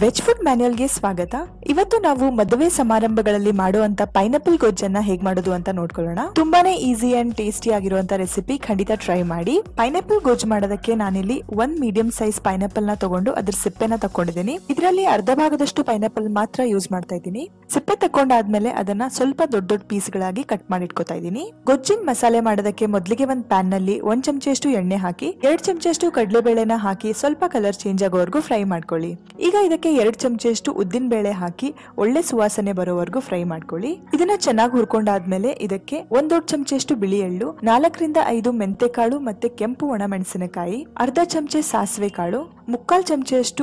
veg food ಮ್ಯಾನ್ಯಲ್ಗೆ ಸ್ವಾಗತ ಇವತ್ತು ನಾವು ಮದುವೆ ಸಮಾರಂಭಗಳಲ್ಲಿ ಮಾಡುವಂತ ಪೈನಾಪಲ್ ಗೊಜ್ಜನ್ನ ಹೇಗ್ ಮಾಡೋದು ಅಂತ ನೋಡ್ಕೊಳ್ಳೋಣ ತುಂಬಾನೇ ಈಸಿ ಅಂಡ್ ಟೇಸ್ಟಿ ಆಗಿರುವಂತ ರೆಸಿಪಿ ಖಂಡಿತ ಟ್ರೈ ಮಾಡಿ ಪೈನಾಪಲ್ ಗೊಜ್ಜು ಮಾಡೋದಕ್ಕೆ ನಾನಿಲ್ಲಿ ಒಂದ್ ಮೀಡಿಯಂ ಸೈಜ್ ಪೈನಾಪಲ್ ನ ತಗೊಂಡು ಅದ್ರ ಸಿಪ್ಪೆನ ತಕೊಂಡಿದ್ದೀನಿ ಇದರಲ್ಲಿ ಅರ್ಧ ಭಾಗದಷ್ಟು ಪೈನಾಪಲ್ ಮಾತ್ರ ಯೂಸ್ ಮಾಡ್ತಾ ಇದ್ದೀನಿ ಸಿಪ್ಪೆ ತಕೊಂಡಾದ್ಮೇಲೆ ಅದನ್ನ ಸ್ವಲ್ಪ ದೊಡ್ಡ ದೊಡ್ಡ ಪೀಸ್ ಗಳಾಗಿ ಕಟ್ ಮಾಡಿ ಇಟ್ಕೋತಾ ಇದ್ದೀನಿ ಗೊಜ್ಜಿನ ಮಸಾಲೆ ಮಾಡೋದಕ್ಕೆ ಮೊದಲಿಗೆ ಒಂದ್ ಪ್ಯಾನ್ ನಲ್ಲಿ ಒಂದ್ ಚಮಚಷ್ಟು ಎಣ್ಣೆ ಹಾಕಿ ಎರಡ್ ಚಮಚಷ್ಟು ಕಡಲೆಬೇಳೆನ ಹಾಕಿ ಸ್ವಲ್ಪ ಕಲರ್ ಚೇಂಜ್ ಆಗೋವರೆಗೂ ಫ್ರೈ ಮಾಡ್ಕೊಳ್ಳಿ ಈಗ ಇದಕ್ಕೆ ಇದಕ್ಕೆ ಎರಡು ಚಮಚಷ್ಟು ಉದ್ದಿನ ಬೇಳೆ ಹಾಕಿ ಒಳ್ಳೆ ಸುವಾಸನೆ ಬರೋವರೆಗೂ ಫ್ರೈ ಮಾಡ್ಕೊಳ್ಳಿ ಇದನ್ನ ಚೆನ್ನಾಗಿ ಹುರ್ಕೊಂಡಾದ್ಮೇಲೆ ಇದಕ್ಕೆ ಒಂದೊಡ್ ಚಮಚಷ್ಟು ಬಿಳಿ ಎಳ್ಳು ನಾಲ್ಕರಿಂದ ಐದು ಮೆಂತೆ ಕಾಳು ಮತ್ತೆ ಕೆಂಪು ಒಣ ಮೆಣಸಿನಕಾಯಿ ಅರ್ಧ ಚಮಚೆ ಸಾಸಿವೆ ಕಾಳು ಮುಕ್ಕಾಲು ಚಮಚೆಯಷ್ಟು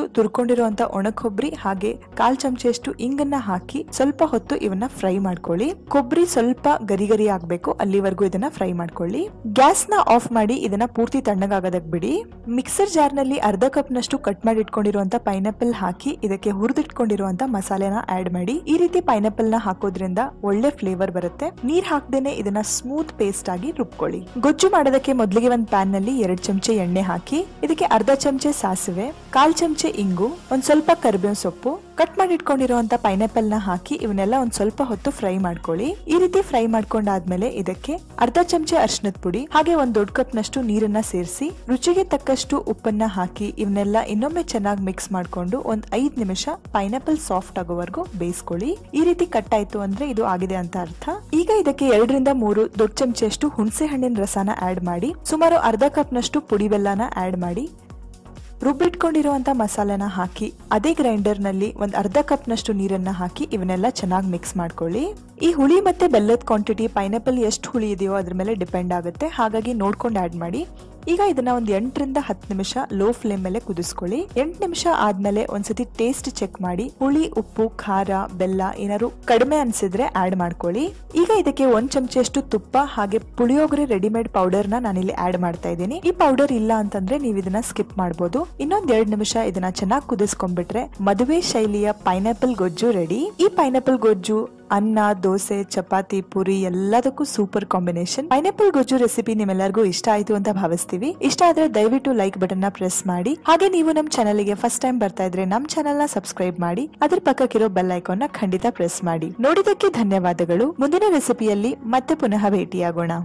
ಒಣ ಕೊಬ್ಬರಿ ಹಾಗೆ ಕಾಲ್ ಚಮಚೆಯಷ್ಟು ಇಂಗನ್ನ ಹಾಕಿ ಸ್ವಲ್ಪ ಹೊತ್ತು ಇವನ್ನ ಫ್ರೈ ಮಾಡ್ಕೊಳ್ಳಿ ಕೊಬ್ಬರಿ ಸ್ವಲ್ಪ ಗರಿ ಗರಿ ಆಗ್ಬೇಕು ಅಲ್ಲಿವರೆಗೂ ಇದನ್ನ ಫ್ರೈ ಮಾಡ್ಕೊಳ್ಳಿ ಗ್ಯಾಸ್ ನ ಆಫ್ ಮಾಡಿ ಇದನ್ನ ಪೂರ್ತಿ ತಣ್ಣಗಾಗದಕ್ ಬಿಡಿ ಮಿಕ್ಸರ್ ಜಾರ್ ನಲ್ಲಿ ಅರ್ಧ ಕಪ್ ನಷ್ಟು ಕಟ್ ಮಾಡಿ ಇಟ್ಕೊಂಡಿರುವಂತ ಪೈನಾಪಲ್ ಹಾಕಿ ಇದಕ್ಕೆ ಹುರಿದಿಟ್ಕೊಂಡಿರುವಂತ ಮಸಾಲೆನ ಆಡ್ ಮಾಡಿ ಈ ರೀತಿ ಪೈನಾಪಲ್ ನ ಹಾಕೋದ್ರಿಂದ ಒಳ್ಳೆ ಫ್ಲೇವರ್ ಬರುತ್ತೆ ನೀರ್ ಹಾಕ್ದೇನೆ ಇದನ್ನ ಸ್ಮೂತ್ ಪೇಸ್ಟ್ ಆಗಿ ರುಬ್ಕೊಳ್ಳಿ ಗೊಜ್ಜು ಮಾಡೋದಕ್ಕೆ ಮೊದಲಿಗೆ ಒಂದ್ ಪ್ಯಾನ್ ನಲ್ಲಿ ಎರಡ್ ಚಮಚೆ ಎಣ್ಣೆ ಹಾಕಿ ಇದಕ್ಕೆ ಅರ್ಧ ಚಮಚೆ ಸಾಸಿವೆ ಕಾಲ್ ಚಮಚೆ ಇಂಗು ಒಂದ್ ಸ್ವಲ್ಪ ಕರಿಬೇವಿನ ಸೊಪ್ಪು ಕಟ್ ಮಾಡಿ ಇಟ್ಕೊಂಡಿರುವಂತ ಪೈನಾಪಲ್ ನ ಹಾಕಿ ಇವನ್ನೆಲ್ಲ ಒಂದ್ ಸ್ವಲ್ಪ ಹೊತ್ತು ಫ್ರೈ ಮಾಡ್ಕೊಳ್ಳಿ ಈ ರೀತಿ ಫ್ರೈ ಮಾಡ್ಕೊಂಡಾದ್ಮೇಲೆ ಇದಕ್ಕೆ ಅರ್ಧ ಚಮಚೆ ಅರ್ಶನದ ಪುಡಿ ಹಾಗೆ ಒಂದ್ ದೊಡ್ಡ ಕಪ್ ನಷ್ಟು ನೀರನ್ನ ಸೇರಿಸಿ ರುಚಿಗೆ ತಕ್ಕಷ್ಟು ಉಪ್ಪನ್ನ ಹಾಕಿ ಇವನ್ನೆಲ್ಲ ಇನ್ನೊಮ್ಮೆ ಚೆನ್ನಾಗಿ ಮಿಕ್ಸ್ ಮಾಡ್ಕೊಂಡು ಒಂದ್ ಐದ್ ನಿಮಿಷ ಪೈನಾಪಲ್ ಸಾಫ್ಟ್ ಆಗೋವರೆಗೂ ಬೇಯಿಸ್ಕೊಳ್ಳಿ ಈ ರೀತಿ ಕಟ್ ಆಯ್ತು ಅಂದ್ರೆ ಇದು ಆಗಿದೆ ಅಂತ ಅರ್ಥ ಈಗ ಇದಕ್ಕೆ ಎರಡರಿಂದ ಮೂರು ದೊಡ್ಡ ಅಷ್ಟು ಹುಣಸೆ ಹಣ್ಣಿನ ರಸನ ಆಡ್ ಮಾಡಿ ಸುಮಾರು ಅರ್ಧ ಕಪ್ ನಷ್ಟು ಪುಡಿ ಬೆಲ್ಲನ ಆಡ್ ಮಾಡಿ ರುಬ್ಬಿಟ್ಕೊಂಡಿರುವಂಥ ಮಸಾಲೆನ ಹಾಕಿ ಅದೇ ಗ್ರೈಂಡರ್ನಲ್ಲಿ ಒಂದು ಅರ್ಧ ಕಪ್ನಷ್ಟು ನೀರನ್ನು ಹಾಕಿ ಇವನ್ನೆಲ್ಲ ಚೆನ್ನಾಗಿ ಮಿಕ್ಸ್ ಮಾಡ್ಕೊಳ್ಳಿ ಈ ಹುಳಿ ಮತ್ತು ಬೆಲ್ಲದ ಕ್ವಾಂಟಿಟಿ ಪೈನಾಪಲ್ ಎಷ್ಟು ಹುಳಿ ಇದೆಯೋ ಅದ್ರ ಮೇಲೆ ಡಿಪೆಂಡ್ ಆಗುತ್ತೆ ಹಾಗಾಗಿ ನೋಡ್ಕೊಂಡು ಆ್ಯಡ್ ಮಾಡಿ ಈಗ ಇದನ್ನ ಒಂದು ಎಂಟರಿಂದ ಹತ್ತು ನಿಮಿಷ ಲೋ ಫ್ಲೇಮ್ ಮೇಲೆ ಕುದಿಸ್ಕೊಳ್ಳಿ ಎಂಟು ನಿಮಿಷ ಆದ್ಮೇಲೆ ಒಂದ್ಸತಿ ಟೇಸ್ಟ್ ಚೆಕ್ ಮಾಡಿ ಹುಳಿ ಉಪ್ಪು ಖಾರ ಬೆಲ್ಲ ಏನಾದ್ರು ಕಡಿಮೆ ಅನ್ಸಿದ್ರೆ ಆಡ್ ಮಾಡ್ಕೊಳ್ಳಿ ಈಗ ಇದಕ್ಕೆ ಒಂದ್ ಅಷ್ಟು ತುಪ್ಪ ಹಾಗೆ ಪುಳಿಯೋಗರೆ ರೆಡಿಮೇಡ್ ಪೌಡರ್ ನ ನಾನಿಲ್ಲಿ ಆಡ್ ಮಾಡ್ತಾ ಇದ್ದೀನಿ ಈ ಪೌಡರ್ ಇಲ್ಲ ಅಂತಂದ್ರೆ ನೀವು ಇದನ್ನ ಸ್ಕಿಪ್ ಮಾಡಬಹುದು ಇನ್ನೊಂದ್ ಎರಡ್ ನಿಮಿಷ ಇದನ್ನ ಚೆನ್ನಾಗಿ ಕುದಿಸ್ಕೊಂಡ್ಬಿಟ್ರೆ ಮದುವೆ ಶೈಲಿಯ ಪೈನಾಪಲ್ ಗೊಜ್ಜು ರೆಡಿ ಈ ಪೈನಾಪಲ್ ಗೊಜ್ಜು ಅನ್ನ ದೋಸೆ ಚಪಾತಿ ಪೂರಿ ಎಲ್ಲದಕ್ಕೂ super combination pineapple gojju recipe ನಿಮ್ಮೆಲ್ಲರಿಗೂ ಇಷ್ಟ ಆಯ್ತು ಅಂತ ಭಾವಿಸ್ತೀವಿ ಇಷ್ಟ ಆದ್ರೆ ದಯವಿಟ್ಟು ಲೈಕ್ ಬಟನ್ ನ ಪ್ರೆಸ್ ಮಾಡಿ ಹಾಗೆ ನೀವು ನಮ್ಮ ಚಾನಲ್ ಗೆ ಫಸ್ಟ್ ಟೈಮ್ ಬರ್ತಾ ಇದ್ರೆ ನಮ್ಮ ಚಾನಲ್ ನ ಸಬ್ಸ್ಕ್ರೈಬ್ ಮಾಡಿ ಅದ್ರ ಪಕ್ಕಕ್ಕಿರೋ ಬೆಲ್ ಐಕಾನ್ ನ ಖಂಡಿತ ಪ್ರೆಸ್ ಮಾಡಿ ನೋಡಿದಕ್ಕೆ ಧನ್ಯವಾದಗಳು ಮುಂದಿನ ರೆಸಿಪಿಯಲ್ಲಿ ಮತ್ತೆ ಪುನಃ ಭೇಟಿಯಾಗೋಣ